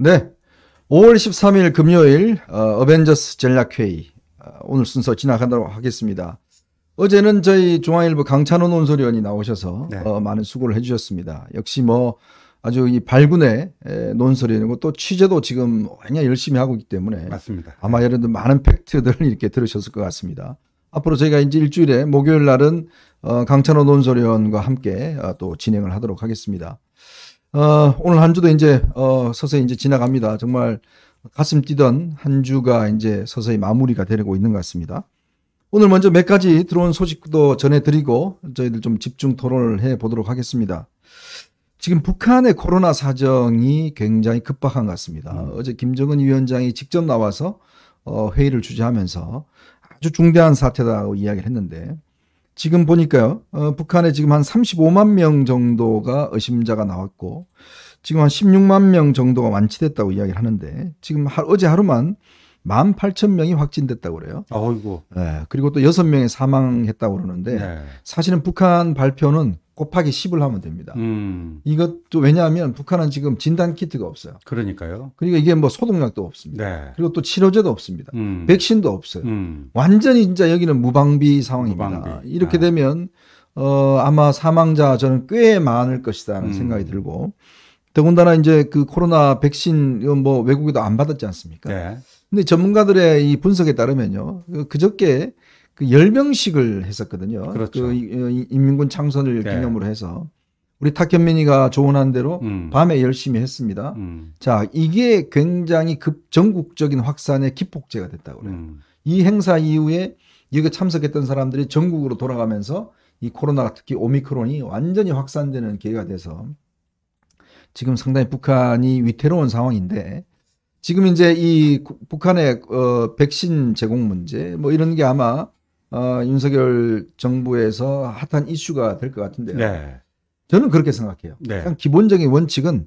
네. 5월 13일 금요일 어, 벤져스 전략회의 어, 오늘 순서 진나간다고 하겠습니다. 어제는 저희 중앙일보 강찬호 논설위원이 나오셔서 네. 어, 많은 수고를 해주셨습니다. 역시 뭐 아주 이 발군의 논설위원이고 또 취재도 지금 굉장히 열심히 하고 있기 때문에 맞습니다. 아마 네. 여러분들 많은 팩트들을 이렇게 들으셨을 것 같습니다. 앞으로 저희가 이제 일주일에 목요일 날은 어, 강찬호 논설위원과 함께 어, 또 진행을 하도록 하겠습니다. 어, 오늘 한 주도 이제 어, 서서히 이제 지나갑니다. 정말 가슴 뛰던 한 주가 이제 서서히 마무리가 되고 있는 것 같습니다. 오늘 먼저 몇 가지 들어온 소식도 전해드리고 저희들 좀 집중 토론을 해 보도록 하겠습니다. 지금 북한의 코로나 사정이 굉장히 급박한 것 같습니다. 음. 어제 김정은 위원장이 직접 나와서 어, 회의를 주재하면서 아주 중대한 사태다고 이야기를 했는데 지금 보니까요. 어, 북한에 지금 한 35만 명 정도가 의심자가 나왔고 지금 한 16만 명 정도가 완치됐다고 이야기를 하는데 지금 하, 어제 하루만 1만 8천 명이 확진됐다고 그래요. 아이고. 네, 그리고 또 6명이 사망했다고 그러는데 네. 사실은 북한 발표는 곱하기 10을 하면 됩니다. 음. 이것도 왜냐하면 북한은 지금 진단 키트가 없어요. 그러니까요. 그리고 이게 뭐 소독약도 없습니다. 네. 그리고 또 치료제도 없습니다. 음. 백신도 없어요. 음. 완전히 진짜 여기는 무방비 상황입니다. 무방비. 이렇게 네. 되면 어 아마 사망자 저는 꽤 많을 것이다라는 음. 생각이 들고 더군다나 이제 그 코로나 백신 뭐 외국에도 안 받았지 않습니까? 네. 근데 전문가들의 이 분석에 따르면요. 그, 그저께 그열명씩을 했었거든요. 그렇죠. 그 어, 인민군 창선을 네. 기념으로 해서 우리 탁현민이가 조언한 대로 음. 밤에 열심히 했습니다. 음. 자, 이게 굉장히 급 전국적인 확산의 기폭제가 됐다고 그래요. 음. 이 행사 이후에 여기 참석했던 사람들이 전국으로 돌아가면서 이 코로나가 특히 오미크론이 완전히 확산되는 계기가 돼서 지금 상당히 북한이 위태로운 상황인데 지금 이제 이 북한의 어 백신 제공 문제 뭐 이런 게 아마 어, 윤석열 정부에서 핫한 이슈가 될 것 같은데요. 네. 저는 그렇게 생각해요. 네. 그냥 기본적인 원칙은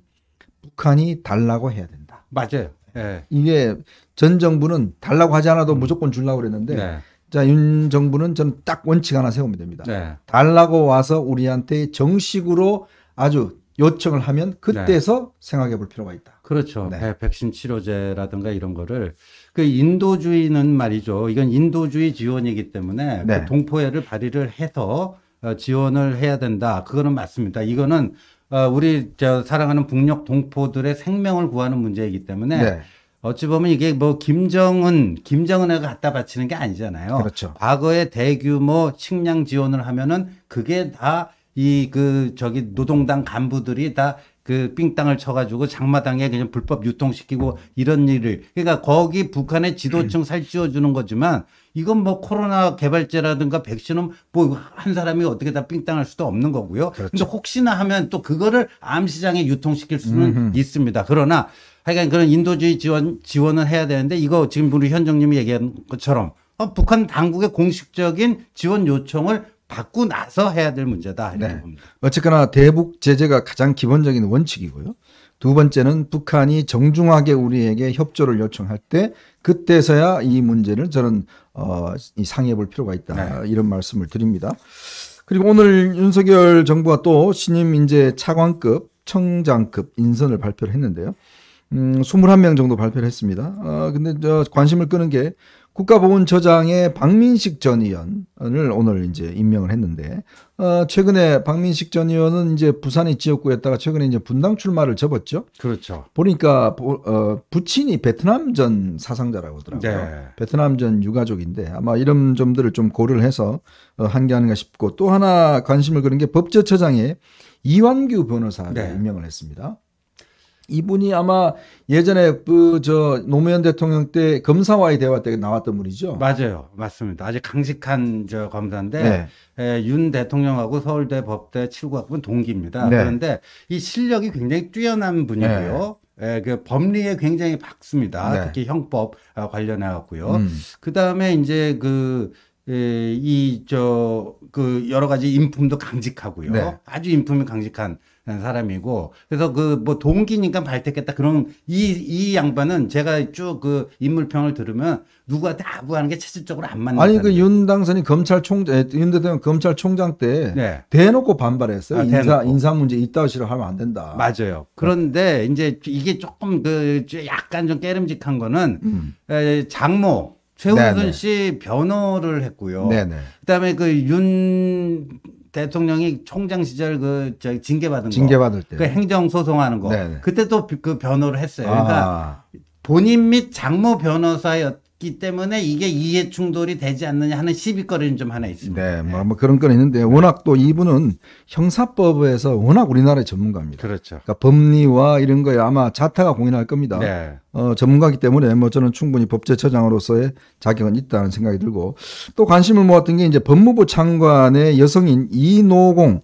북한이 달라고 해야 된다. 맞아요. 네. 이게 전 정부는 달라고 하지 않아도 음. 무조건 줄라고 그랬는데 네. 자, 윤 정부는 저는 딱 원칙 하나 세우면 됩니다. 네. 달라고 와서 우리한테 정식으로 아주 요청을 하면 그때서 네. 생각해 볼 필요가 있다. 그렇죠. 네. 백신 치료제라든가 이런 거를 그 인도주의는 말이죠. 이건 인도주의 지원이기 때문에 그 네. 그동포애를발휘를 해서 어, 지원을 해야 된다. 그거는 맞습니다. 이거는 어, 우리 저 사랑하는 북녘 동포들의 생명을 구하는 문제이기 때문에 네. 어찌 보면 이게 뭐 김정은 김정은에게 갖다 바치는 게 아니잖아요. 그렇죠. 과거에 대규모 식량 지원을 하면은 그게 다 이 그 저기 노동당 간부들이 다그 삥땅을 쳐가지고 장마당에 그냥 불법 유통시키고 이런 일을 그러니까 거기 북한의 지도층 살찌워주는 거지만 이건 뭐 코로나 개발제라든가 백신은 뭐 한 사람이 어떻게 다 삥땅할 수도 없는 거고요. 그렇 근데 혹시나 하면 또 그거를 암시장에 유통시킬 수는 음흠. 있습니다. 그러나 하여간 그런 인도주의 지원 지원은 해야 되는데 이거 지금 우리 현정님이 얘기한 것처럼 어, 북한 당국의 공식적인 지원 요청을 받고 나서 해야 될 문제다 네. 어쨌거나 대북 제재가 가장 기본적인 원칙이고요. 두 번째는 북한이 정중하게 우리에게 협조를 요청할 때 그때서야 이 문제를 저는 어, 상의해 볼 필요가 있다 네. 이런 말씀을 드립니다. 그리고 오늘 윤석열 정부가 또 신임 인재 차관급 청장급 인선을 발표를 했는데요. 음, 21명 정도 발표를 했습니다. 어, 근데 저 관심을 끄는 게 국가보훈처장의 박민식 전 의원을 오늘 이제 임명을 했는데 어, 최근에 박민식 전 의원은 이제 부산의 지역구였다가 최근에 이제 분당 출마를 접었죠. 그렇죠. 보니까 어, 부친이 베트남 전 사상자라고 하더라고요. 네. 베트남 전 유가족인데 아마 이런 점들을 좀 고려를 해서 어, 한게 아닌가 싶고 또 하나 관심을 그런 게법제처장의 이완규 변호사를 네. 임명을 했습니다. 이분이 아마 예전에 그 저 노무현 대통령 때 검사와의 대화 때 나왔던 분이죠. 맞아요, 맞습니다. 아주 강직한 저 검사인데 네. 예, 윤 대통령하고 서울대 법대 치고학번 부 동기입니다. 네. 그런데 이 실력이 굉장히 뛰어난 분이고요. 네. 예, 그 법리에 굉장히 박습니다. 네. 특히 형법 아, 관련해 갖고요. 음. 그 다음에 이제 그 이 저 그 여러 가지 인품도 강직하고요. 네. 아주 인품이 강직한 사람이고 그래서 그 뭐 동기니까 발탁했다 그런 이이 양반은 제가 쭉 그 인물평을 들으면 누구한테 아부하는 게 체질적으로 안 맞는 아니 그 윤 당선이 검찰총장 윤 대통령 검찰총장 때 네. 대놓고 반발했어요 아, 대놓고. 인사 문제 이따위로 하면 안 된다 맞아요 네. 그런데 네. 이제 이게 조금 그 약간 좀 깨름직한 거는 음. 에, 장모 최우순 네, 네. 씨 변호를 했고요. 네네. 그다음에 그윤 대통령이 총장 시절 그저 징계 받은 징계 받을 때그 행정 소송하는 거 네네. 네. 그때 도그 변호를 했어요. 그러니까 아. 본인 및 장모 변호사의 기 때문에 이게 이해 충돌이 되지 않느냐 하는 시비거리는 좀 하나 있습니다. 네, 뭐, 네. 뭐 그런 건 있는데 워낙 또 이분은 형사법에서 워낙 우리나라의 전문가입니다. 그렇죠. 그러니까 법리와 이런 거에 아마 자타가 공인할 겁니다. 네. 어, 전문가기 때문에 뭐 저는 충분히 법제처장으로서의 자격은 있다는 생각이 들고 또 관심을 모았던 게 이제 법무부 장관의 여성인 이노공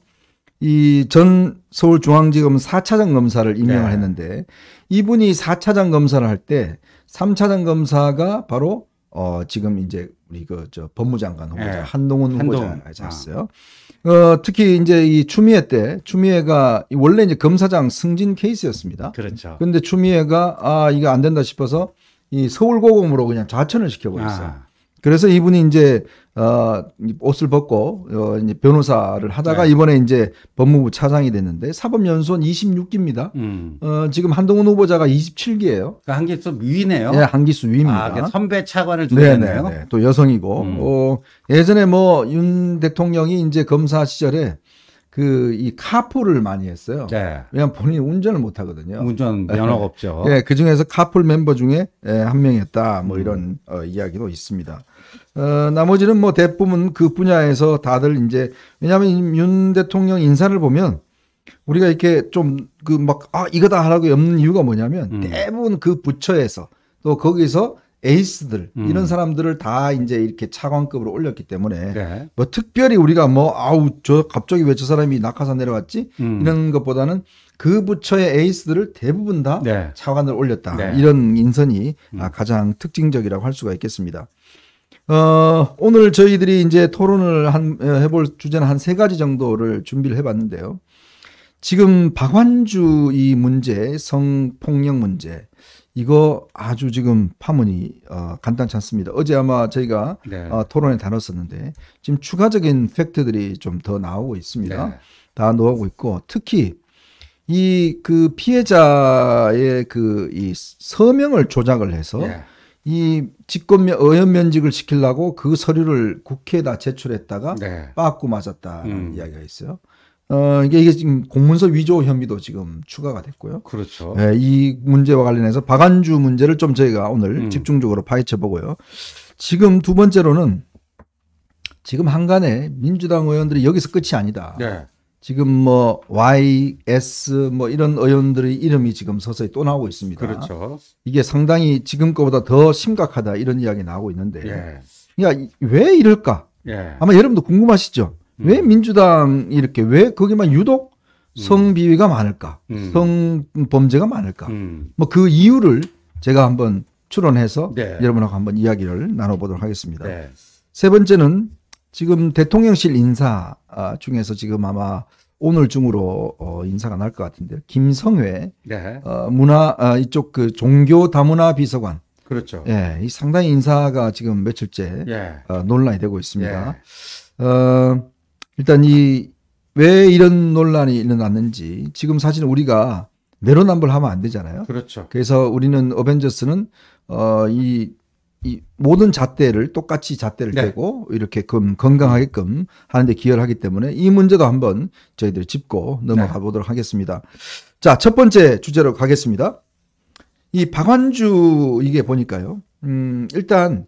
이 전 서울중앙지검 4차장 검사를 임명을 네. 했는데 이분이 4차장 검사를 할때 3차전 검사가 바로 어 지금 이제 우리 그 저 법무장관 후보자 네. 한동훈 후보자였어요. 아. 어 특히 이제 이 추미애 때 추미애가 원래 이제 검사장 승진 케이스였습니다. 그렇죠. 근데 추미애가 아 이거 안 된다 싶어서 이 서울고검으로 그냥 좌천을 시켜버렸어요. 아. 그래서 이분이 이제 어 옷을 벗고 어 이제 변호사를 하다가 네. 이번에 이제 법무부 차장이 됐는데 사법연수원 26기입니다. 음. 어 지금 한동훈 후보자가 27기예요. 그러니까 한 기수 위네요. 예, 네, 한 기수 위입니다. 아, 그 선배 차관을 두겠네요. 네, 네, 네. 또 여성이고. 음. 어 예전에 뭐 윤 대통령이 이제 검사 시절에 그이 카풀을 많이 했어요. 네. 왜냐면 본인이 운전을 못 하거든요. 운전 면허가 없죠. 예, 그 중에서 카풀 멤버 중에 예, 한 명이었다. 뭐 음. 이런 음. 어, 이야기도 있습니다. 어, 나머지는 뭐 대부분 그 분야에서 다들 이제 왜냐하면 윤 대통령 인사를 보면 우리가 이렇게 좀 그 막 아 이거다 하라고 없는 이유가 뭐냐면 음. 대부분 그 부처에서 또 거기서 에이스들 음. 이런 사람들을 다 이제 이렇게 차관급으로 올렸기 때문에 네. 뭐 특별히 우리가 뭐 아우 저 갑자기 왜 저 사람이 낙하산 내려왔지 음. 이런 것보다는 그 부처의 에이스들을 대부분 다 네. 차관을 올렸다 네. 이런 인선이 음. 아, 가장 특징적이라고 할 수가 있겠습니다. 어, 오늘 저희들이 이제 토론을 한, 어, 해볼 주제는 한 세 가지 정도를 준비를 해봤는데요. 지금 박완주 이 문제, 성폭력 문제, 이거 아주 지금 파문이 어, 간단치 않습니다. 어제 아마 저희가 네. 어, 토론에 다뤘었는데 지금 추가적인 팩트들이 좀 더 나오고 있습니다. 네. 다 나오고 있고 특히 이 그 피해자의 그 이 서명을 조작을 해서 네. 이 직권면 의 면직을 시키려고 그 서류를 국회에다 제출했다가 네. 빠꾸 맞았다는 음. 이야기가 있어요. 어, 이게, 이게 지금 공문서 위조 혐의도 지금 추가가 됐고요. 그렇죠. 예, 이 문제와 관련해서 박안주 문제를 좀 저희가 오늘 음. 집중적으로 파헤쳐 보고요. 지금 두 번째로는 지금 한간에 민주당 의원들이 여기서 끝이 아니다. 네. 지금 뭐 YS 뭐 이런 의원들의 이름이 지금 서서히 또 나오고 있습니다. 그렇죠. 이게 상당히 지금 거보다 더 심각하다 이런 이야기 나오고 있는데. 예. 그러니까 왜 이럴까? 예. 아마 여러분도 궁금하시죠? 왜 음. 민주당 이렇게 왜 거기만 유독 음. 성비위가 많을까? 음. 성범죄가 많을까? 음. 뭐그 이유를 제가 한번 추론해서 네. 여러분하고 한번 이야기를 나눠보도록 하겠습니다. 네. 세 번째는 지금 대통령실 인사 아, 중에서 지금 아마 오늘 중으로 어, 인사가 날 것 같은데요. 김성회 네. 어, 문화 어, 이쪽 그 종교 다문화 비서관. 그렇죠. 예, 이 상당히 인사가 지금 며칠째 예. 어, 논란이 되고 있습니다. 예. 어, 일단 이 왜 이런 논란이 일어났는지 지금 사실 우리가 내로남불 하면 안 되잖아요. 그렇죠. 그래서 우리는 어벤져스는 어이 이 모든 잣대를 똑같이 잣대를 네. 대고 이렇게 금 건강하게끔 하는데 기여를 하기 때문에 이 문제도 한번 저희들이 짚고 넘어가 네. 보도록 하겠습니다. 자, 첫 번째 주제로 가겠습니다. 이 박완주 이게 보니까요. 음, 일단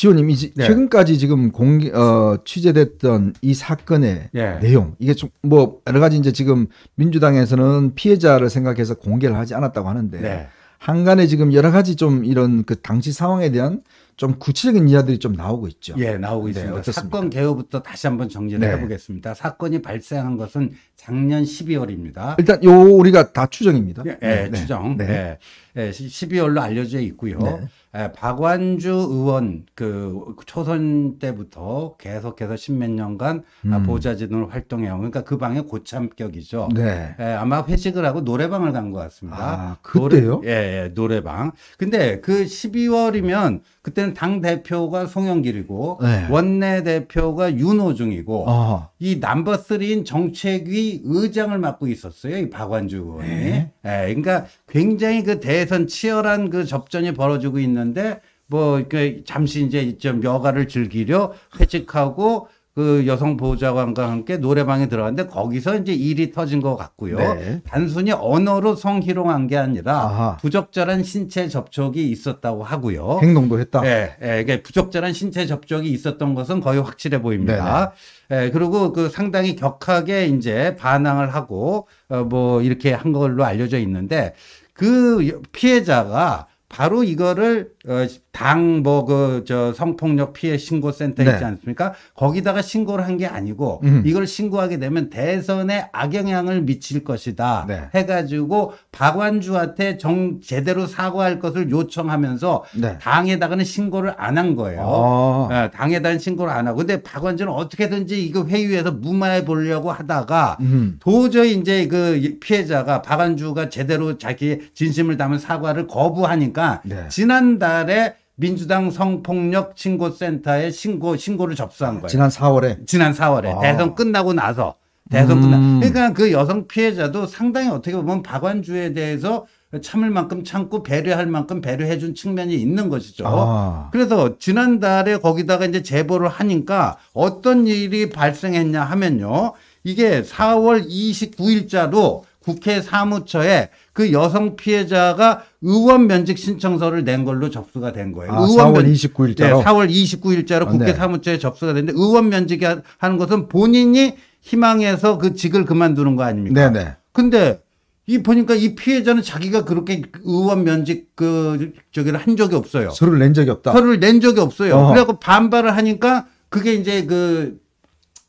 지호님, 이제 네. 최근까지 지금 공개 어, 취재됐던 이 사건의 네. 내용 이게 좀 뭐 여러 가지 이제 지금 민주당에서는 피해자를 생각해서 공개를 하지 않았다고 하는데 네. 한간에 지금 여러 가지 좀 이런 그 당시 상황에 대한 좀 구체적인 이야기들이 좀 나오고 있죠. 예, 나오고 네, 있습니다. 네, 사건 개요부터 다시 한번 정리를 네. 해보겠습니다. 사건이 발생한 것은 작년 12월입니다. 일단 요 우리가 다 추정입니다. 예, 예 네, 추정. 네. 예, 12월로 예, 알려져 있고요. 네. 예, 박완주 의원 그 초선 때부터 계속해서 십몇 년간 아, 음. 보좌진으로 활동해요. 그러니까 그 방의 고참격이죠. 네. 예, 아마 회식을 하고 노래방을 간 것 같습니다. 아, 그때요? 노래, 예, 예, 노래방. 근데 그 12월이면 그때는 당 대표가 송영길이고 네. 원내 대표가 윤호중이고 어. 이 넘버 3인 정책위 의장을 맡고 있었어요. 이 박완주 의원이. 네. 예, 그러니까 굉장히 그 대선 치열한 그 접전이 벌어지고 있는. 있는데 뭐그 잠시 이제 좀 여가를 즐기려 회직하고 그 여성 보좌관과 함께 노래방에 들어갔는데 거기서 이제 일이 터진 것 같고요. 네. 단순히 언어로 성희롱한 게 아니라 아하. 부적절한 신체 접촉이 있었다고 하고요. 행동도 했다. 예, 예, 그러 부적절한 신체 접촉이 있었던 것은 거의 확실해 보입니다. 네네. 네. 예, 그리고 그 상당히 격하게 이제 반항을 하고 어, 뭐 이렇게 한 걸로 알려져 있는데 그 피해자가 바로 이거를 어, 당뭐그저 성폭력 피해 신고 센터 있지 네. 않습니까? 거기다가 신고를 한 게 아니고 음. 이걸 신고하게 되면 대선에 악영향을 미칠 것이다 네. 해가지고 박완주한테 정 제대로 사과할 것을 요청하면서 네. 당에다가는 신고를 안 한 거예요. 아. 네, 당에다는 신고를 안 하고 근데 박완주는 어떻게든지 이거 회의에서 무마해 보려고 하다가 음. 도저히 이제 그 피해자가 박완주가 제대로 자기 진심을 담은 사과를 거부하니까 네. 지난달 달에 민주당 성폭력 신고센터에 신고 신고를 접수한 거예요. 지난 4월에 지난 4월에 아. 대선 끝나고 나서 대선 끝나 음. 그러니까 그 여성 피해자도 상당히 어떻게 보면 박완주에 대해서 참을 만큼 참고 배려할 만큼 배려해 준 측면이 있는 것이죠. 아. 그래서 지난달에 거기다가 이제 제보를 하니까 어떤 일이 발생했냐 하면요. 이게 4월 29일자로 국회 사무처에 그 여성 피해자가 의원 면직 신청서를 낸 걸로 접수가 된 거예요. 아, 의원 4월 29일자로. 네, 4월 29일자로 아, 국회 네. 사무처에 접수가 됐는데 의원 면직하는 것은 본인이 희망해서 그 직을 그만두는 거 아닙니까? 네네. 네. 근데 이 보니까 이 피해자는 자기가 그렇게 의원 면직 그 저기를 한 적이 없어요. 서류를 낸 적이 없다. 서류를 낸 적이 없어요. 어허. 그래갖고 반발을 하니까 그게 이제 그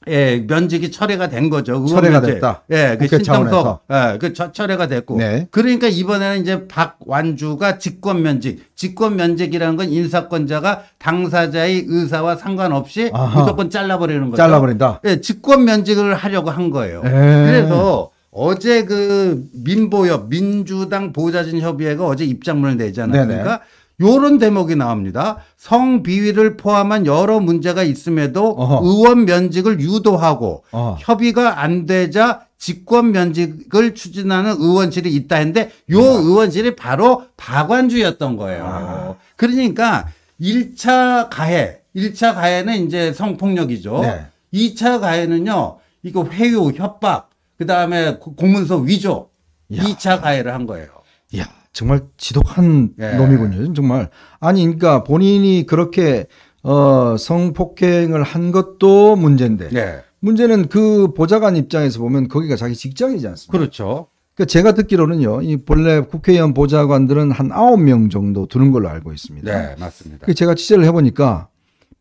예, 면직이 철회가 된 거죠. 철회가 됐다. 예, 그 신청서. 예, 그 철회가 됐고. 네. 그러니까 이번에는 이제 박완주가 직권 면직. 직권 면직이라는 건 인사권자가 당사자의 의사와 상관없이 아하. 무조건 잘라버리는 거죠. 잘라버린다. 예, 직권 면직을 하려고 한 거예요. 에이. 네. 그래서 어제 그 민보협 민주당 보좌진 협의회가 어제 입장문을 내지 않았습니까? 요런 대목이 나옵니다. 성비위를 포함한 여러 문제가 있음에도 어허. 의원 면직을 유도하고 어허. 협의가 안 되자 직권 면직을 추진하는 의원실이 있다 했는데 요 아. 의원실이 바로 박완주였던 거예요. 아. 그러니까 1차 가해, 1차 가해는 이제 성폭력이죠. 네. 2차 가해는요, 이거 회유, 협박, 그 다음에 공문서 위조, 야. 2차 가해를 한 거예요. 야. 정말 지독한 예. 놈이군요. 정말 아니 그러니까 본인이 그렇게 어 성폭행을 한 것도 문제인데 예. 문제는 그 보좌관 입장에서 보면 거기가 자기 직장이지 않습니까? 그렇죠. 그러니까 제가 듣기로는요, 이 본래 국회의원 보좌관들은 한아명 정도 두는 걸로 알고 있습니다. 네, 맞습니다. 그 제가 취재를 해보니까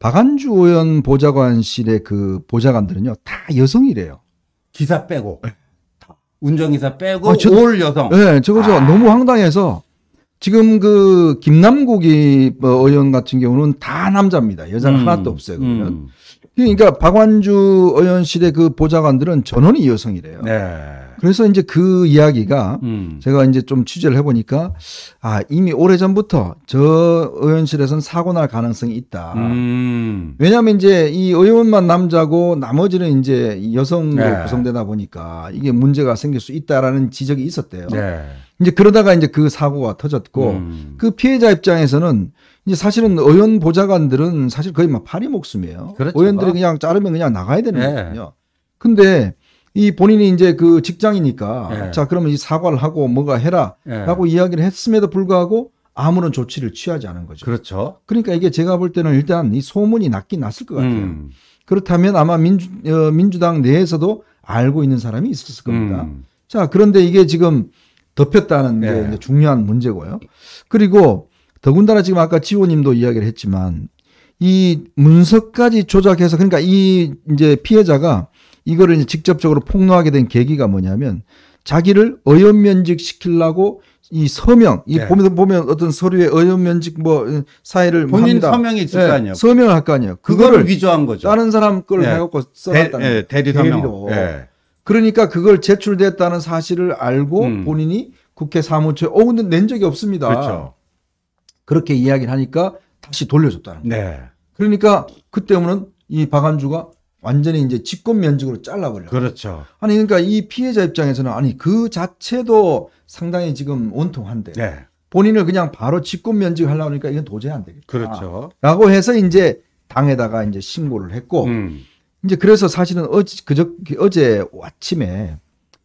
박안주 의원 보좌관실의 그 보좌관들은요, 다 여성이래요. 기사 빼고. 예. 운전기사 빼고 아, 저, 올 여성. 네, 저거 저 아. 너무 황당해서 지금 그 김남국이 뭐 의원 같은 경우는 다 남자입니다. 여자 음, 하나도 없어요. 그러면. 음. 그러니까 박완주 의원실의 그 보좌관들은 전원이 여성이래요. 네. 그래서 이제 그 이야기가 음. 제가 이제 좀 취재를 해보니까 아 이미 오래 전부터 저 의원실에서는 사고 날 가능성이 있다. 음. 왜냐하면 이제 이 의원만 남자고 나머지는 이제 여성으로 네. 구성되다 보니까 이게 문제가 생길 수 있다라는 지적이 있었대요. 네. 이제 그러다가 이제 그 사고가 터졌고 음. 그 피해자 입장에서는 이제 사실은 의원 보좌관들은 사실 거의 막 파리 목숨이에요. 그렇죠. 의원들이 그냥 자르면 그냥 나가야 되는 네. 거거든요. 근데 이 본인이 이제 그 직장이니까 예. 자 그러면 이 사과를 하고 뭔가 해라라고 예. 이야기를 했음에도 불구하고 아무런 조치를 취하지 않은 거죠. 그렇죠. 그러니까 이게 제가 볼 때는 일단 이 소문이 났긴 났을 것 같아요. 음. 그렇다면 아마 민주, 어, 민주당 내에서도 알고 있는 사람이 있었을 겁니다. 음. 자, 그런데 이게 지금 덮였다는 게 예. 중요한 문제고요. 그리고 더군다나 지금 아까 지호님도 이야기를 했지만 이 문서까지 조작해서 그러니까 이 이제 피해자가 이거를 이제 직접적으로 폭로하게 된 계기가 뭐냐면 자기를 어연면직 시키려고 이 서명, 이 네. 보면 보면 어떤 서류에 어연면직 뭐 사회를 본인 합니다. 서명이 있을 네. 거 아니에요. 서명을 할 거 아니에요. 그거를 위조한 거죠. 다른 사람 걸 네. 해갖고 써놨다는 네. 대리 서명. 네. 그러니까 그걸 제출됐다는 사실을 알고 음. 본인이 국회 사무처에 어 근데 낸 적이 없습니다. 그렇죠. 그렇게 이야기를 하니까 다시 돌려줬다는 거예요. 네. 그러니까 그때문에 이 박한주가 완전히 이제 직권 면직으로 잘라버려. 그렇죠. 아니 그러니까 이 피해자 입장에서는 아니 그 자체도 상당히 지금 온통한데 네. 본인을 그냥 바로 직권 면직하려고 하니까 이건 도저히 안 되겠다. 그렇죠. 라고 해서 이제 당에다가 이제 신고를 했고 음. 이제 그래서 사실은 어제 그저 어제 아침에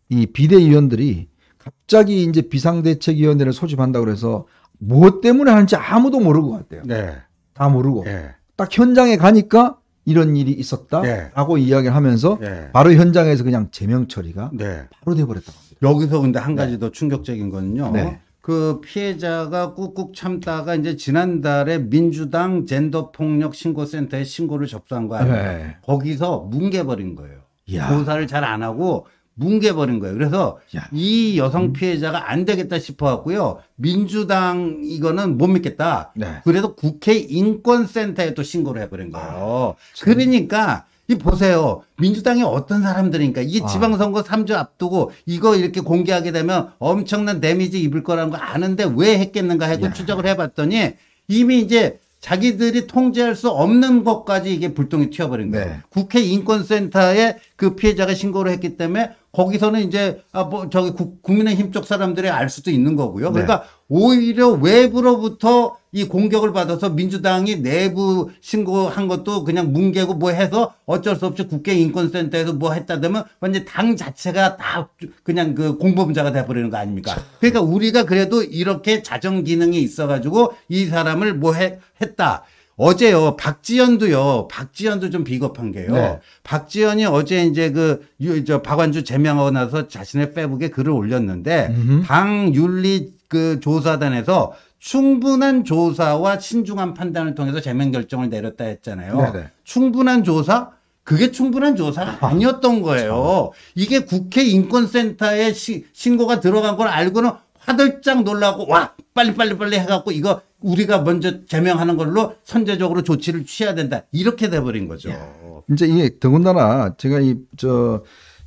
이 비대위원들이 갑자기 이제 비상대책위원회를 소집한다 그래서 무엇 때문에 하는지 아무도 모르고 왔대요. 네. 다 모르고 네. 딱 현장에 가니까 이런 일이 있었다라고 예. 네. 이야기를 하면서 네. 바로 현장에서 그냥 제명 처리가 네. 바로 돼버렸다고 합니다. 여기서 근데 한 네. 가지 더 충격적인 거는요. 네. 그 피해자가 꾹꾹 참다가 이제 지난달에 민주당 젠더 폭력 신고센터에 신고를 접수한 거 아닙니까? 네. 거기서 뭉개버린 거예요. 이야. 조사를 잘 안 하고 뭉개버린 거예요. 그래서 야. 이 여성 음. 피해자가 안 되겠다 싶어 갖고요. 민주당 이거는 못 믿겠다. 네. 그래서 국회 인권센터에 또 신고를 해버린 아, 거예요. 아, 그러니까 이 보세요. 민주당이 어떤 사람들이니까 이게 아. 지방선거 아. 3주 앞두고 이거 이렇게 공개하게 되면 엄청난 데미지 입을 거라는 거 아는데 왜 했겠는가 해서 추적을 해봤더니 이미 이제 자기들이 통제할 수 없는 것까지 이게 불똥이 튀어버린 거예요. 네. 국회 인권센터에 그 피해자가 신고를 했기 때문에 거기서는 이제 아뭐 저기 국, 국민의힘 쪽 사람들이 알 수도 있는 거고요. 네. 그러니까 네. 오히려 외부로부터 이 공격을 받아서 민주당이 내부 신고한 것도 그냥 뭉개고 뭐 해서 어쩔 수 없이 국회 인권센터에서 뭐 했다면 완전 당 자체가 다 그냥 그 공범자가 돼버리는 거 아닙니까? 그러니까 우리가 그래도 이렇게 자정 기능이 있어가지고 이 사람을 뭐 해, 했다. 어제요 박지연도요 박지연도 좀 비겁한 게요 네. 박지연이 어제 이제 그저 박완주 제명하고 나서 자신의 페북에 글을 올렸는데 음흠. 당 윤리 그 조사단에서 충분한 조사와 신중한 판단을 통해서 제명 결정을 내렸다 했잖아요 네네. 네. 충분한 조사 그게 충분한 조사가 아, 아니었던 거예요. 이게 국회 인권센터에 시, 신고가 들어간 걸 알고는 화들짝 놀라고 와 빨리 빨리 빨리 해갖고 이거 우리가 먼저 제명하는 걸로 선제적으로 조치를 취해야 된다 이렇게 돼버린 거죠. 야, 예. 이제 이게 더군다나 제가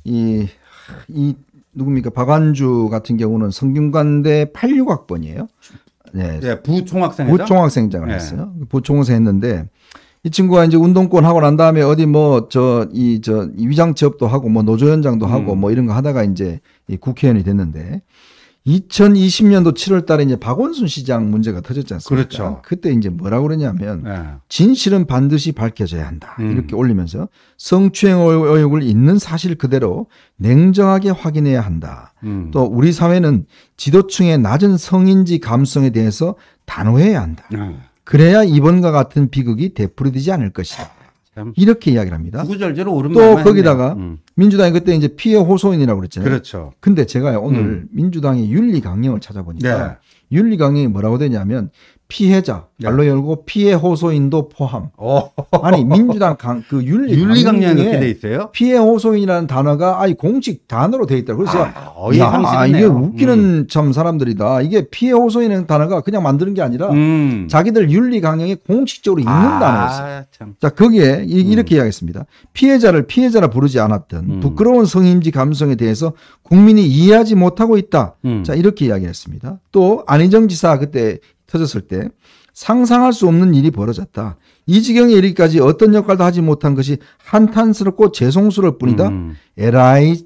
이저이이 누굽니까 박완주 같은 경우는 성균관대 86학번이에요. 네, 네부총학생 예, 부총학생장을 네. 했어요. 부총학생 했는데 이 친구가 이제 운동권 하고 난 다음에 어디 뭐 저 이 저 위장 취업도 하고 뭐 노조 현장도 하고 음. 뭐 이런 거 하다가 이제 이 국회의원이 됐는데 2020년도 7월 달에 이제 박원순 시장 문제가 터졌지 않습니까? 그렇죠. 그때 이제 뭐라고 그러냐면 네. 진실은 반드시 밝혀져야 한다. 음. 이렇게 올리면서 성추행 어, 의혹을 있는 사실 그대로 냉정하게 확인해야 한다. 음. 또 우리 사회는 지도층의 낮은 성인지 감성에 대해서 단호해야 한다. 음. 그래야 이번과 같은 비극이 되풀이되지 않을 것이다. 이렇게 이야기를 합니다. 구구절절 오른또 거기다가 음. 민주당이 그때 이제 피해 호소인이라고 그랬잖아요. 그렇죠. 근데 제가 오늘 음. 민주당의 윤리 강령을 찾아보니까 네. 윤리 강령이 뭐라고 되냐면 피해자 네. 말로 열고 피해 호소인도 포함. 어. 아니 민주당 강, 그 윤리 윤리 강령에 이렇게 돼 있어요? 피해 호소인이라는 단어가 아니 공식 단어로 돼 있다. 그래서 아, 야, 아, 이게 음. 웃기는 음. 참 사람들이다. 이게 피해 호소인이라는 단어가 그냥 만드는 게 아니라 음. 자기들 윤리 강령에 공식적으로 있는 아, 단어였어자 거기에 이, 음. 렇게 이야기했습니다. 피해자를 피해자라 부르지 않았던 음. 부끄러운 성임지 감성에 대해서 국민이 이해하지 못하고 있다. 자 이렇게 이야기했습니다. 또 안희정 지사 그때 터졌을 때 상상할 수 없는 일이 벌어졌다. 이 지경에 이르기까지 어떤 역할도 하지 못한 것이 한탄스럽고 죄송스러울 뿐이다. 음. 에라이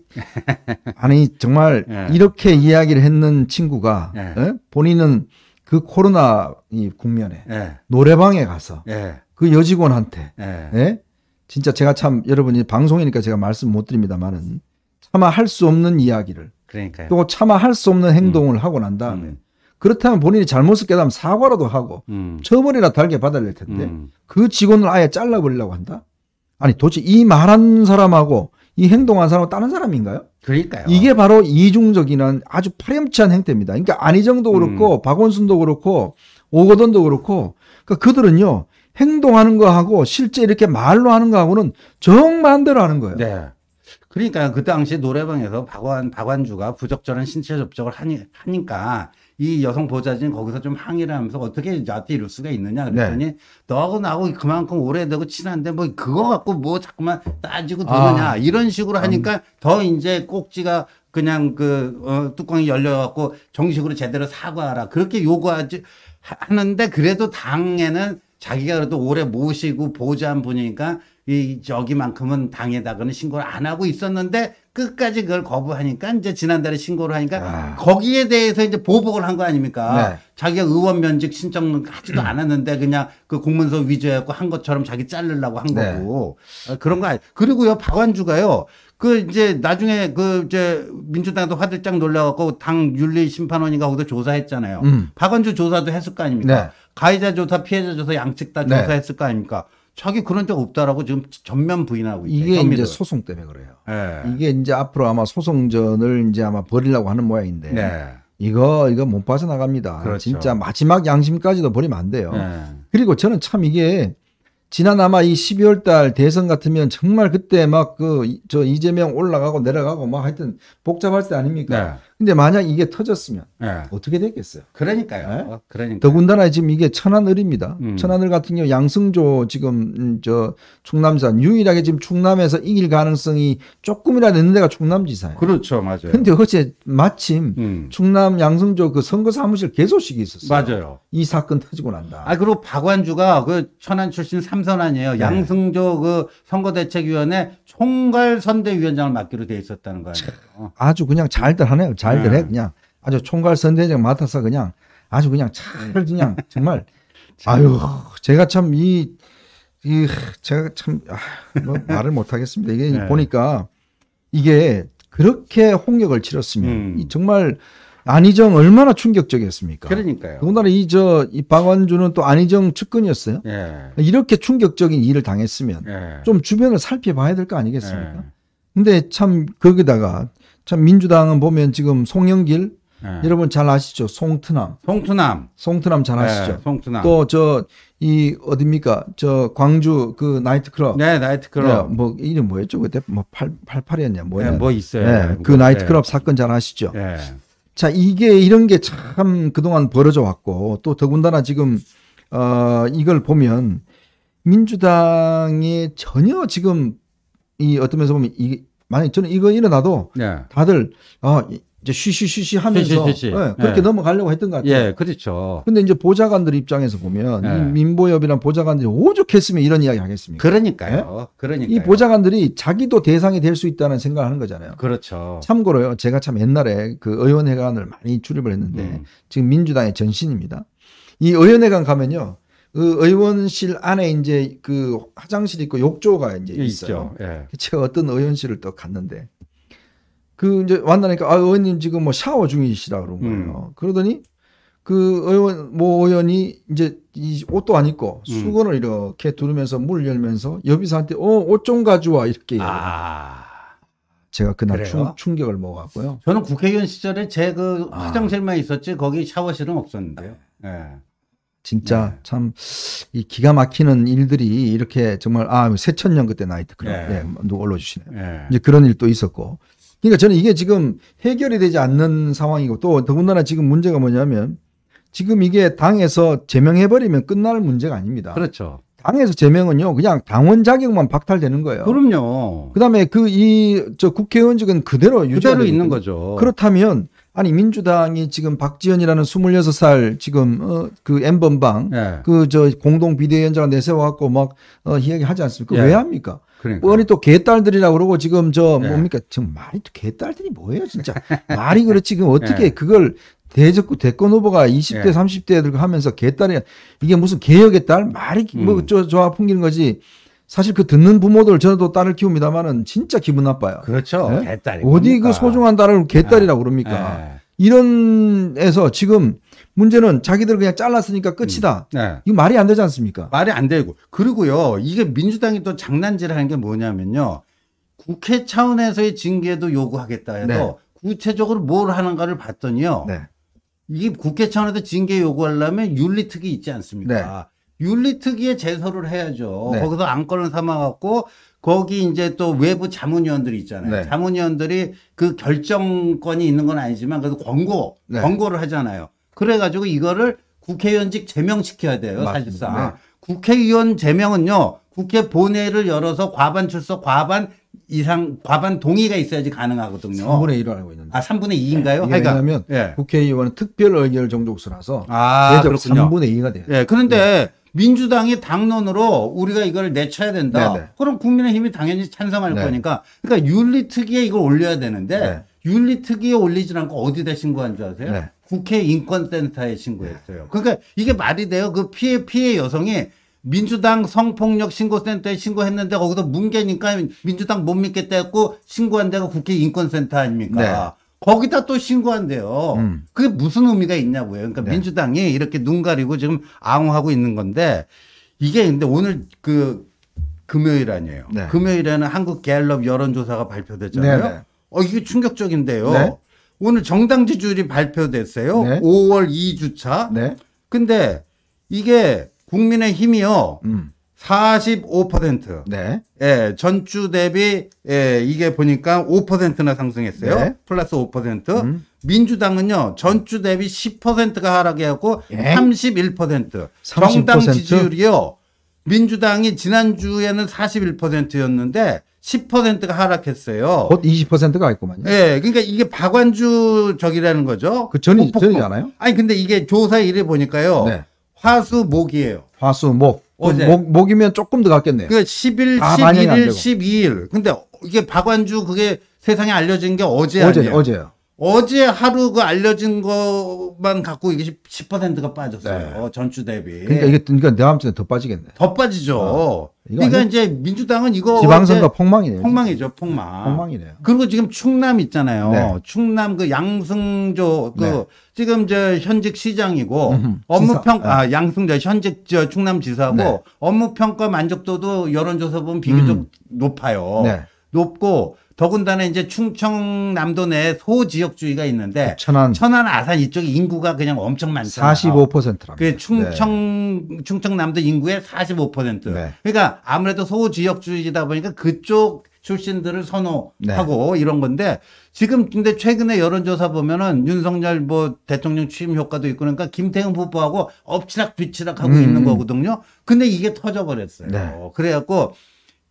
아니 정말 예. 이렇게 이야기를 했는 친구가 예. 어? 본인은 그 코로나 이 국면에 예. 노래방에 가서 예. 그 여직원한테 예. 예? 진짜 제가 참 여러분이 방송이니까 제가 말씀 못 드립니다만은 차마 할 수 없는 이야기를 그러니까요. 또 차마 할 수 없는 행동을 음. 하고 난 다음에 음. 그렇다면 본인이 잘못을 깨달으면 사과라도 하고 음. 처벌이나 달게 받아야 될 텐데 음. 그 직원을 아예 잘라버리려고 한다? 아니 도대체 이 말한 사람하고 이 행동한 사람은 다른 사람인가요? 그러니까요. 이게 바로 이중적인 아주 파렴치한 행태입니다. 그러니까 안희정도 음. 그렇고 음. 박원순도 그렇고 오거돈도 그렇고 그러니까 그들은요 행동하는 거하고 실제 이렇게 말로 하는 거하고는 정반대로 하는 거예요. 네. 그러니까 그 당시 노래방에서 박완 박완주가 부적절한 신체 접촉을 하니 하니까 이 여성 보좌진 거기서 좀 항의를 하면서 어떻게 나한테 이럴 수가 있느냐 그랬더니 네. 너하고 나하고 그만큼 오래되고 친한데 뭐 그거 갖고 뭐 자꾸만 따지고 되느냐 아. 이런 식으로 아. 하니까 음. 더 이제 꼭지가 그냥 그 어, 뚜껑이 열려갖고 정식으로 제대로 사과하라 그렇게 요구하지 하는데 그래도 당에는 자기가 그래도 오래 모시고 보좌한 분이니까 이 저기만큼은 당에다가는 신고를 안 하고 있었는데 끝까지 그걸 거부하니까 이제 지난달에 신고를 하니까 아. 거기에 대해서 이제 보복을 한 거 아닙니까? 네. 자기가 의원 면직 신청은 하지도 음. 않았는데 그냥 그 공문서 위조해갖고 한 것처럼 자기 자르려고 한 네. 거고 아, 그런 거 아니. 그리고요 박완주가요 그 이제 나중에 그 이제 민주당도 화들짝 놀라갖고 당 윤리심판원인가 거기서 조사했잖아요. 음. 박완주 조사도 했을 거 아닙니까? 네. 가해자 조사, 피해자 조사 양측 다 네. 조사했을 거 아닙니까? 자기 그런 데가 없다라고 지금 전면 부인하고 있죠. 이게 현미도. 이제 소송 때문에 그래요. 네. 이게 이제 앞으로 아마 소송전을 이제 아마 버이려고 하는 모양인데 네. 이거 이거 못 빠져나갑니다. 그렇죠. 진짜 마지막 양심까지도 버리면 안 돼요. 네. 그리고 저는 참 이게 지난 아마 이 12월 달 대선 같으면 정말 그때 막 그 저 이재명 올라가고 내려가고 막 뭐 하여튼 복잡할 때 아닙니까? 네. 근데 만약 이게 터졌으면 네. 어떻게 되겠어요 그러니까요. 네? 그러니까 더군다나 지금 이게 천안을입니다. 음. 천안을 같은 경우 양승조 지금 음, 저 충남산 유일하게 지금 충남에서 이길 가능성이 조금이라도 있는 데가 충남지사예요. 그렇죠, 맞아요. 근데 어제 마침 음. 충남 양승조 그 선거 사무실 개소식이 있었어요. 맞아요. 이 사건 터지고 난다. 아 그리고 박완주가 그 천안 출신 삼선 아니에요. 네. 양승조 그 선거대책위원회 총괄 선대위원장을 맡기로 돼 있었다는 거 아니에요? 어. 아주 그냥 잘들 하네요. 잘들 해 네. 그냥 아주 총괄 선대장 맡아서 그냥 아주 그냥 잘 네. 그냥 정말 아유 제가 참 이 이 제가 참뭐 아, 말을 못 하겠습니다. 이게 네. 보니까 이게 그렇게 홍역을 치렀으면 음. 이 정말 안희정 얼마나 충격적이었습니까? 그러니까요. 더군다나 이저 이 박완주는 또 안희정 측근이었어요. 예. 이렇게 충격적인 일을 당했으면 예. 좀 주변을 살펴봐야 될 거 아니겠습니까? 예. 근데 참 거기다가 참 민주당은 보면 지금 송영길 네. 여러분 잘 아시죠? 송트남. 송트남. 송트남 잘 네, 아시죠? 네, 송트남. 또 저 이 어딥니까? 저 광주 그 나이트클럽. 네, 나이트클럽. 네, 뭐 이름 뭐였죠? 그때 뭐 88이었냐 뭐야. 뭐 있어요. 네, 그 뭐 나이트클럽 사건 잘 아시죠? 자, 이게 이런 게 참 그동안 벌어져 왔고 또 더군다나 지금 어 이걸 보면 민주당이 전혀 지금 이 어떤 면에서 보면 이 만약 저는 이거 일어나도 네. 다들 어, 이제 쉬쉬쉬쉬 하면서 쉬쉬, 쉬쉬. 네, 예, 그렇게 네. 넘어가려고 했던 것 같아요. 예, 그렇죠. 근데 이제 보좌관들 입장에서 보면 이 예. 민보협이란 보좌관들이 오죽했으면 이런 이야기 하겠습니까? 그러니까요. 그러니까 이 보좌관들이 자기도 대상이 될 수 있다는 생각을 하는 거잖아요. 그렇죠. 참고로요. 제가 참 옛날에 그 의원회관을 많이 출입을 했는데 음. 지금 민주당의 전신입니다. 이 의원회관 가면요. 그 의원실 안에 이제 그 화장실 있고 욕조가 이제 예, 있어요. 예. 제가 어떤 의원실을 또 갔는데 그 이제 만나니까 아 의원님 지금 뭐 샤워 중이시다 그런 음. 거예요. 음. 그러더니 그 의원 뭐 의원이 이제 이 옷도 안 입고 음. 수건을 이렇게 두르면서 물 열면서 여비사한테 어 옷 좀 가져와 이렇게 아. 제가 그날 충, 충격을 먹었고요. 저는 국회의원 시절에 제그 아. 화장실만 아. 있었지 거기 샤워실은 없었는데요. 예. 네. 진짜 네. 참이 기가 막히는 일들이 이렇게 정말 아 새천년 그때 나이트클럽 네. 네, 올려주시네요. 네. 이제 그런 일도 있었고. 그러니까 저는 이게 지금 해결이 되지 않는 상황이고 또 더군다나 지금 문제가 뭐냐면 지금 이게 당에서 제명해버리면 끝날 문제가 아닙니다. 그렇죠. 당에서 제명은요 그냥 당원 자격만 박탈되는 거예요. 그럼요. 그다음에 그 이 저 국회의원직은 그대로 유지로 있는 거죠. 그렇다면 아니 민주당이 지금 박지원이라는 26살 지금 어그 엠번방 예. 그저 공동 비대위원장 내세워 갖고 막어 이야기하지 않습니까? 예. 왜 합니까? 그러니까. 뻔히 또 개딸들이라고 그러고 지금 저 예. 뭡니까? 지금 말이 또 개딸들이 뭐예요, 진짜. 말이 그렇지 지금 어떻게 예. 그걸 대적 대권 후보가 20대 30대들과 예. 하면서 개딸이 이게 무슨 개혁의 딸 말이 뭐저저 음. 뭐 풍기는 거지. 사실 그 듣는 부모들 저도 딸을 키웁니다만은 진짜 기분 나빠요. 그렇죠. 네? 개딸이 어디 그 그러니까. 소중한 딸을 개딸이라고 예. 그럽니까? 에. 예. 이런 에서 지금 문제는 자기들 그냥 잘랐으니까 음. 끝이다. 네. 이거 말이 안 되지 않습니까? 말이 안 되고 그리고요 이게 민주당이 또 장난질하는 게 뭐냐면요 국회 차원에서의 징계도 요구하겠다 해서 네. 구체적으로 뭘 하는가를 봤더니요 네. 이게 국회 차원에서 징계 요구하려면 윤리특위 있지 않습니까? 네. 윤리특위에 제소를 해야죠. 네. 거기서 안건을 삼아갖고 거기 이제 또 외부 자문위원들이 있잖아요. 네. 자문위원들이 그 결정권이 있는 건 아니지만 그래도 권고, 네. 권고를 하잖아요. 그래가지고 이거를 국회의원직 제명시켜야 돼요, 맞습니다. 사실상. 네. 국회의원 제명은요, 국회 본회의를 열어서 과반 출석, 과반 이상, 과반 동의가 있어야지 가능하거든요. 3분의 1을 알고 있는데. 아, 3분의 2인가요? 네, 왜냐하면 예. 국회의원은 특별 의결 정족수라서 아, 예적 그렇군요. 3분의 2가 예, 돼요. 예, 그런데 예. 민주당이 당론으로 우리가 이걸 내쳐야 된다. 네네. 네. 그럼 국민의힘이 당연히 찬성할 네. 거니까. 그러니까 윤리특위에 이걸 올려야 되는데 네. 윤리특위에 올리지 않고 어디다 신고한 줄 아세요? 네. 국회 인권센터에 신고했어요. 그러니까 이게 말이 돼요. 그 피해 피해 여성이 민주당 성폭력 신고센터에 신고했는데 거기서 뭉개니까 민주당 못 믿겠다 했고 신고한 데가 국회 인권센터 아닙니까? 네. 거기다 또 신고한대요. 음. 그게 무슨 의미가 있냐고요. 그러니까 네. 민주당이 이렇게 눈 가리고 지금 앙호하고 있는 건데 이게 근데 오늘 그 금요일 아니에요. 네. 금요일에는 한국 갤럽 여론조사가 발표됐잖아요. 네, 네. 어, 이게 충격적인데요. 네. 오늘 정당 지지율이 발표됐어요. 네. 5월 2주차. 근데 이게 국민의 힘이요. 음. 45%. 네. 예, 전주 대비 예, 이게 보니까 5%나 상승했어요. 네. 플러스 5%. 음. 민주당은요. 전주 대비 10%가 하락했고 예? 31%. 30%? 정당 지지율이요. 민주당이 지난주에는 41%였는데 10%가 하락했어요. 곧 20%가 있구만요. 예. 그러니까 이게 박완주 적이라는 거죠. 그 전이 전이잖아요. 아니 근데 이게 조사 일을 보니까요. 네. 화수 목이에요. 화수 목. 어제. 목, 목이면 조금 더 갔겠네요. 그 10일, 아, 11일, 12일. 근데 이게 박완주 그게 세상에 알려진 게 어제 어제, 아니에요. 어제요. 어제 하루 그 알려진 것만 갖고 이게 10%가 빠졌어요. 네. 전주 대비. 그러니까 이게 그러니까 다음 주에 더 빠지겠네. 더 빠지죠. 어. 그러니까 아니... 이제 민주당은 이거 지방선거 폭망이네요. 폭망이죠, 폭망. 네, 폭망이네요. 그리고 지금 충남 있잖아요. 네. 충남 그 양승조 그 네. 지금 저 현직 시장이고 업무 평가 아, 양승조 현직 저 충남지사고 네. 업무 평가 만족도도 여론조사 보면 비교적 음. 높아요. 네. 높고 더군다나 이제 충청남도 내 소지역주의가 있는데 그 천안, 천안 아산 이쪽 인구가 그냥 엄청 많잖아요. 4 5랍그 충청 네. 충청남도 인구의 45%. 네. 그러니까 아무래도 소지역주의다 보니까 그쪽 출신들을 선호하고 네. 이런 건데 지금 근데 최근에 여론조사 보면은 윤석열 뭐 대통령 취임 효과도 있고 그러니까 김태형 후보하고 엎치락 뒤치락 하고 음. 있는 거거든요. 근데 이게 터져버렸어요. 네. 그래갖고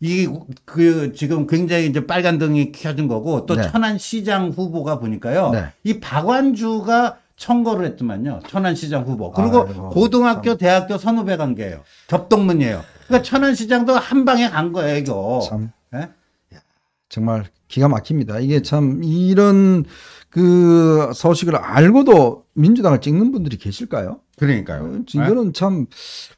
이그 지금 굉장히 이제 빨간 등이 켜진 거고 또 네. 천안시장 후보가 보니까요. 네. 이 박완주가 청거를 했지만요. 천안시장 후보. 그리고 아, 고등학교, 참. 대학교 선후배 관계예요. 접동문이에요. 그러니까 천안시장도 한 방에 간 거예요, 이거. 참. 네? 정말 기가 막힙니다. 이게 참 이런 그 소식을 알고도 민주당을 찍는 분들이 계실까요? 그러니까요. 어, 네. 이거는 네? 참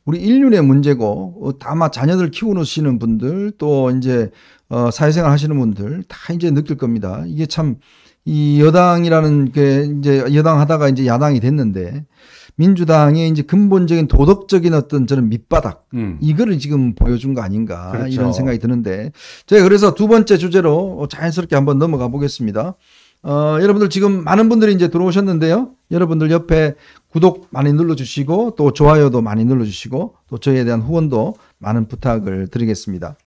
우리 인륜의 문제고 어, 다마 자녀들 키우시는 분들 또 이제 어, 사회생활 하시는 분들 다 이제 느낄 겁니다. 이게 참 이 여당이라는 게 이제 여당 하다가 이제 야당이 됐는데 민주당의 이제 근본적인 도덕적인 어떤 저는 밑바닥 음. 이거를 지금 보여준 거 아닌가 그렇죠. 이런 생각이 드는데 제가 그래서 두 번째 주제로 자연스럽게 한번 넘어가 보겠습니다. 어, 여러분들 지금 많은 분들이 이제 들어오셨는데요. 여러분들 옆에 구독 많이 눌러주시고 또 좋아요도 많이 눌러주시고 또 저희에 대한 후원도 많은 부탁을 드리겠습니다.